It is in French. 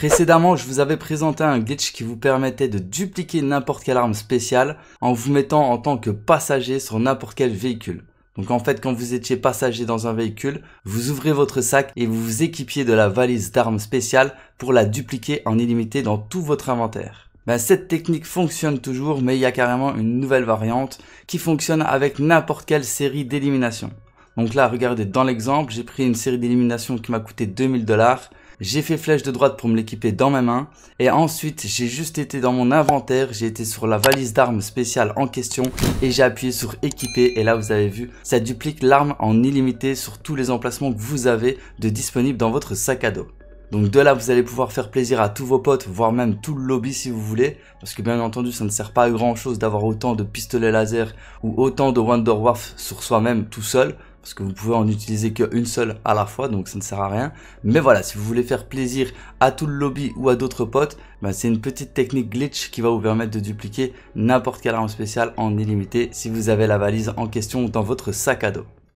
Précédemment, je vous avais présenté un glitch qui vous permettait de dupliquer n'importe quelle arme spéciale en vous mettant en tant que passager sur n'importe quel véhicule. Donc en fait, quand vous étiez passager dans un véhicule, vous ouvrez votre sac et vous vous équipiez de la valise d'armes spéciales pour la dupliquer en illimité dans tout votre inventaire. Ben, cette technique fonctionne toujours, mais il y a carrément une nouvelle variante qui fonctionne avec n'importe quelle série d'élimination. Donc là, regardez, dans l'exemple, j'ai pris une série d'éliminations qui m'a coûté 2000 dollars j'ai fait flèche de droite pour me l'équiper dans ma main. Et ensuite, j'ai juste été dans mon inventaire, j'ai été sur la valise d'armes spéciale en question et j'ai appuyé sur équiper. Et là, vous avez vu, ça duplique l'arme en illimité sur tous les emplacements que vous avez de disponibles dans votre sac à dos. Donc de là, vous allez pouvoir faire plaisir à tous vos potes, voire même tout le lobby si vous voulez. Parce que bien entendu, ça ne sert pas à grand chose d'avoir autant de pistolets laser ou autant de Wonder Warf sur soi-même tout seul parce que vous pouvez en utiliser qu'une seule à la fois, donc ça ne sert à rien. Mais voilà, si vous voulez faire plaisir à tout le lobby ou à d'autres potes, bah, c'est une petite technique glitch qui va vous permettre de dupliquer n'importe quelle arme spéciale en illimité si vous avez la valise en question dans votre sac à dos.